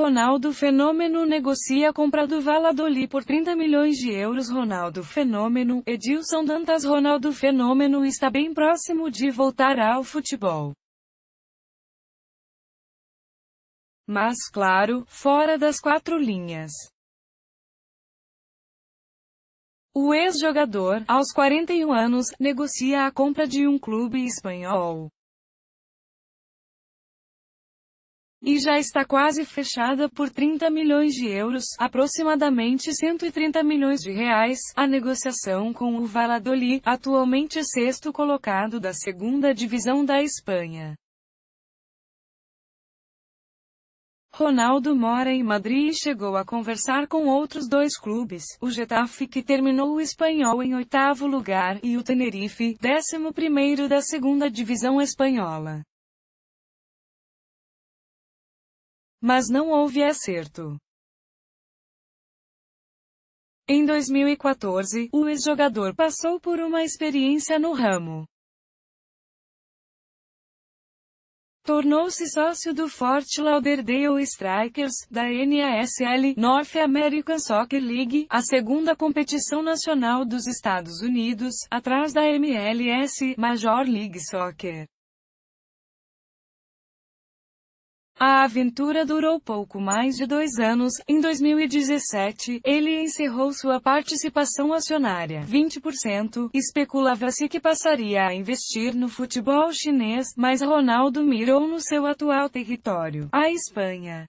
Ronaldo Fenômeno negocia a compra do Valladolid por 30 milhões de euros Ronaldo Fenômeno, Edilson Dantas Ronaldo Fenômeno está bem próximo de voltar ao futebol. Mas claro, fora das quatro linhas. O ex-jogador, aos 41 anos, negocia a compra de um clube espanhol. e já está quase fechada por 30 milhões de euros, aproximadamente 130 milhões de reais. A negociação com o Valladolid, atualmente sexto colocado da segunda divisão da Espanha. Ronaldo mora em Madrid e chegou a conversar com outros dois clubes, o Getafe que terminou o espanhol em oitavo lugar e o Tenerife, décimo primeiro da segunda divisão espanhola. Mas não houve acerto. Em 2014, o ex-jogador passou por uma experiência no ramo. Tornou-se sócio do Fort Lauderdale Strikers, da NASL, North American Soccer League, a segunda competição nacional dos Estados Unidos, atrás da MLS, Major League Soccer. A aventura durou pouco mais de dois anos. Em 2017, ele encerrou sua participação acionária, 20%. Especulava-se que passaria a investir no futebol chinês, mas Ronaldo mirou no seu atual território, a Espanha.